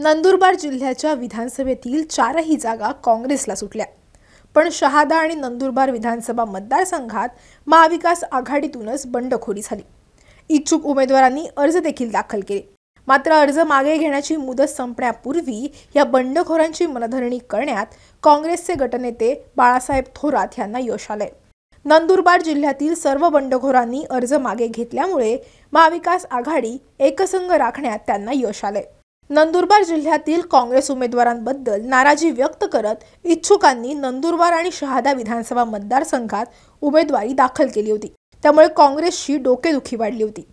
नंदुरबार जिल्ह्याच्या विधानसभेतील चारही जागा काँग्रेसला सुटल्या पण शहादा आणि नंदुरबार विधानसभा मतदारसंघात महाविकास आघाडीतूनच बंडखोरी झाली इच्छुक उमेदवारांनी अर्ज देखील दाखल केले मात्र अर्ज मागे घेण्याची मुदत संपण्यापूर्वी या बंडखोरांची मनधरणी करण्यात काँग्रेसचे गटनेते बाळासाहेब थोरात यांना यश आलंय नंदुरबार जिल्ह्यातील सर्व बंडखोरांनी अर्ज मागे घेतल्यामुळे महाविकास आघाडी एकसंघ राखण्यात त्यांना यश आलंय नंदुरबार जिल्ह्यातील काँग्रेस उमेदवारांबद्दल नाराजी व्यक्त करत इच्छुकांनी नंदुरबार आणि शहादा विधानसभा मतदारसंघात उमेदवारी दाखल केली होती त्यामुळे काँग्रेसची डोकेदुखी वाढली होती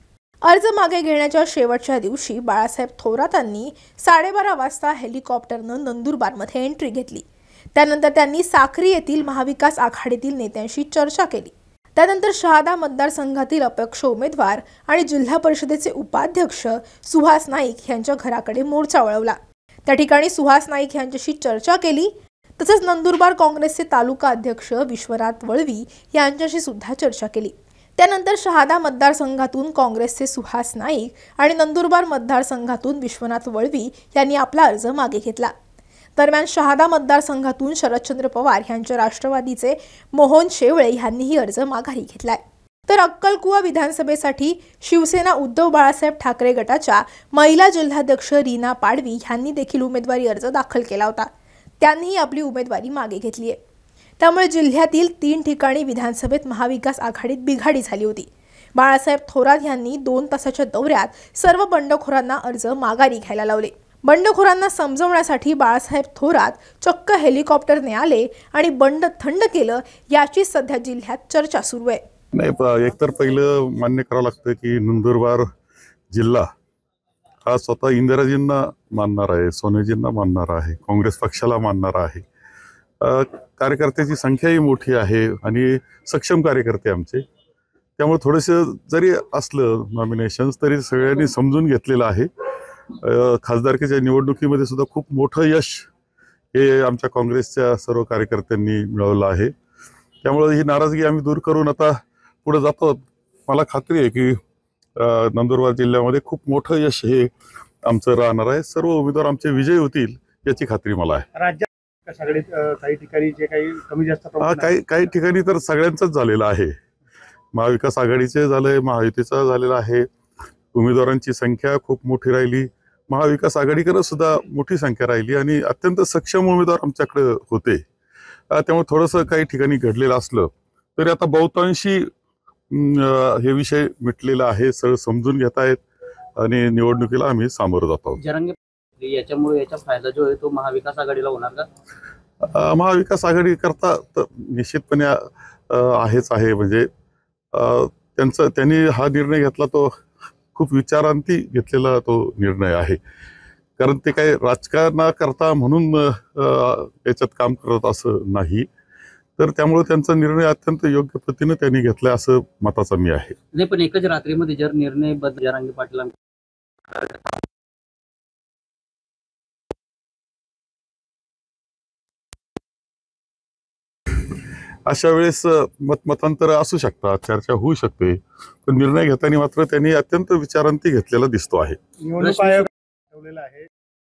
अर्ज मागे घेण्याच्या शेवटच्या दिवशी बाळासाहेब थोरातांनी साडेबारा वाजता हेलिकॉप्टरनं नंदुरबारमध्ये एंट्री घेतली त्यानंतर त्यांनी साखरी येथील महाविकास आघाडीतील नेत्यांशी चर्चा केली त्यानंतर शहादा मतदारसंघातील अपक्ष उमेदवार आणि जिल्हा परिषदेचे उपाध्यक्ष सुहास नाईक यांच्या घराकडे मोर्चा वळवला त्या ठिकाणी सुहास नाईक यांच्याशी चर्चा केली तसंच नंदुरबार काँग्रेसचे तालुका अध्यक्ष विश्वनाथ वळवी यांच्याशी सुद्धा चर्चा केली त्यानंतर शहादा मतदारसंघातून काँग्रेसचे सुहास नाईक आणि नंदुरबार मतदारसंघातून विश्वनाथ वळवी यांनी आपला अर्ज मागे घेतला दरम्यान शहादा मतदारसंघातून शरदचंद्र पवार यांच्या राष्ट्रवादीचे मोहन शेवळे यांनीही अर्ज माघारी घेतलाय तर अक्कलकुवा विधानसभेसाठी शिवसेना उद्धव बाळासाहेब ठाकरे गटाच्या महिला जिल्हाध्यक्ष रीना पाडवी यांनी देखील उमेदवारी अर्ज दाखल केला होता त्यांनीही आपली उमेदवारी मागे घेतली आहे त्यामुळे जिल्ह्यातील तीन ठिकाणी विधानसभेत महाविकास आघाडीत बिघाडी झाली होती बाळासाहेब थोरात यांनी दोन तासाच्या दौऱ्यात सर्व बंडखोरांना अर्ज माघारी घ्यायला लावले बंडखोरांना समजवण्यासाठी बाळासाहेब थोरात चक्क हेलिकॉप्टरने आले आणि बंड थंड केलं याची सध्या जिल्ह्यात चर्चा सुरू आहे नाही एकतर पहिलं मान्य करावं लागतं की नंदुरबार जिल्हा हा स्वतः इंदिराजींना मानणार आहे सोनेजींना मानणार आहे काँग्रेस पक्षाला मानणार आहे कार्यकर्त्याची संख्याही मोठी आहे आणि सक्षम कार्यकर्ते आमचे त्यामुळे थोडंसं जरी असलं नॉमिनेशन्स तरी सगळ्यांनी समजून घेतलेलं आहे खासदारकीच्या निवडणुकीमध्ये सुद्धा खूप मोठं यश हे आमच्या काँग्रेसच्या सर्व कार्यकर्त्यांनी मिळवलं आहे त्यामुळे ही नाराजगी आम्ही दूर करून आता पुढे जातो मला खात्री आहे की नंदुरबार जिल्ह्यामध्ये खूप मोठं यश हे आमचं राहणार आहे सर्व उमेदवार आमचे विजय होतील याची खात्री मला आहे राज्यात काही ठिकाणी जे काही कमी जास्त काही काही ठिकाणी तर सगळ्यांचाच झालेलं आहे महाविकास आघाडीचे झालंय महायुतीचा झालेला आहे उमेदवारांची संख्या खूप मोठी राहिली महाविकास आघाडीकडे सुद्धा मोठी संख्या राहिली आणि अत्यंत सक्षम उमेदवार आमच्याकडे होते त्यामुळे थोडंसं काही ठिकाणी घडलेलं असलं तरी आता बहुतांशी हे विषय मिटलेला आहे सगळं समजून घेत आहेत आणि निवडणुकीला आम्ही सामोरं जातो याच्यामुळे याचा फायदा जो आहे तो महाविकास आघाडीला होणार का महाविकास आघाडी करता तर निश्चितपणे आहेच आहे म्हणजे त्यांचा त्यांनी हा निर्णय घेतला तो खूप विचारांती घेतलेला तो निर्णय आहे कारण ते काही राजकारणाकरता म्हणून याच्यात काम करत असं नाही तर त्यामुळे त्यांचा निर्णय अत्यंत योग्य पद्धतीने त्यांनी घेतला असं मताचा मी आहे नाही पण एकच रात्रीमध्ये जर निर्णय बदल जरांगी पाटलां अशा वेळेस मतमतांतर असू शकतात चर्चा होऊ शकते पण निर्णय घेताना मात्र त्यांनी अत्यंत विचारांती घेतलेला दिसतो आहे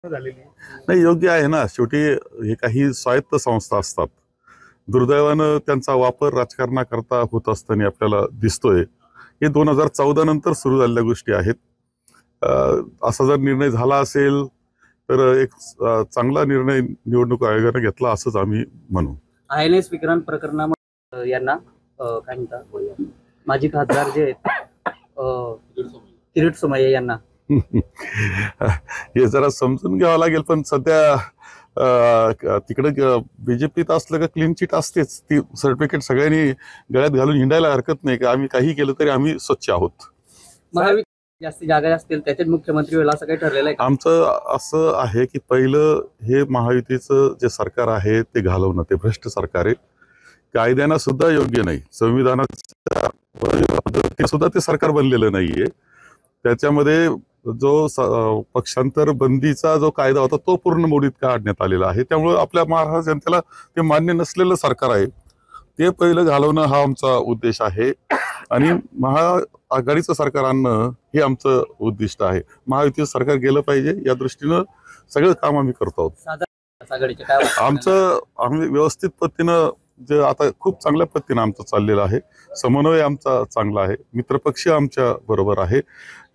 नाही योग्य आहे ना शेवटी हे काही स्वायत्त संस्था असतात दुर्दैवानं त्यांचा वापर राजकारणाकरता होत असताना आपल्याला दिसतोय हे दोन हजार चौदा नंतर सुरू झालेल्या गोष्टी आहेत असा जर निर्णय झाला असेल तर एक चांगला निर्णय निवडणूक आयोगाने घेतला असंच आम्ही म्हणू आय एन एस विक्रांत प्रकरणामध्ये यांना काय म्हणतात माजी खासदार जे आहेत किरीट यांना हे जरा समजून घ्यावं लागेल पण सध्या तिकडे बीजेपीत असलं का क्लीन चिट असतेच ती सर्टिफिकेट सगळ्यांनी गळ्यात घालून हिंडायला हरकत नाही का आम्ही काही केलं तरी आम्ही स्वच्छ आहोत जास्त जागा असतील त्याच्यात मुख्यमंत्री असं ठरलेलं आहे आमचं असं आहे की पहिलं हे महायुतीचं जे सरकार आहे ते घालवणं ते भ्रष्ट सरकार आहे कायद्यांना सुद्धा योग्य नाही संविधानाच्या सुद्धा ते सरकार बनलेलं नाहीये त्याच्यामध्ये जो पक्षांतर बंदीचा जो कायदा होता तो पूर्ण मोडीत काढण्यात आलेला आहे त्यामुळे आपल्या महाराष्ट्र जनतेला ते मान्य नसलेलं सरकार आहे ते पहिलं घालवणं हा आमचा उद्देश आहे आणि महाआघाडीचं सरकार आणणं हे आमचं उद्दिष्ट आहे महायुतीचं सरकार गेलं पाहिजे या दृष्टीनं सगळं काम आम्ही करतो आहोत आमचं आम्ही व्यवस्थित पद्धतीनं जे आता खूप चांगल्या पद्धतीनं आमचं चाललेलं आहे समन्वय आमचा चांगला आहे मित्रपक्ष आमच्या बरोबर आहे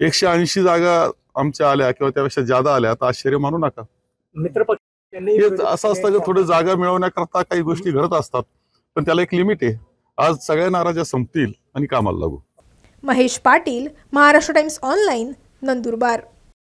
एकशे ऐंशी जागा आमच्या आल्या किंवा त्यापेक्षा जादा आल्या आता आश्चर्य मानू नका मित्रपक्ष असं असतं की थोडं जागा मिळवण्याकरता काही गोष्टी घडत असतात पण त्याला एक लिमिट आहे आज सगळ्या नाराज्या संपतील आणि कामाला लागू महेश पाटील महाराष्ट्र टाइम्स ऑनलाईन नंदुरबार